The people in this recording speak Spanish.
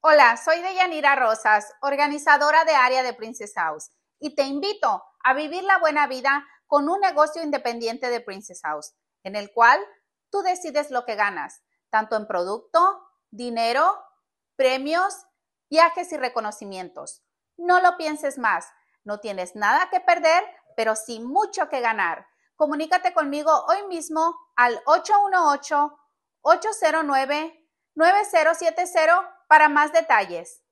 Hola, soy Deyanira Rosas, organizadora de Área de Princess House, y te invito a vivir la buena vida con un negocio independiente de Princess House, en el cual tú decides lo que ganas, tanto en producto, dinero, premios, viajes y reconocimientos. No lo pienses más, no tienes nada que perder, pero sí mucho que ganar. Comunícate conmigo hoy mismo al 818 809 9070 para más detalles,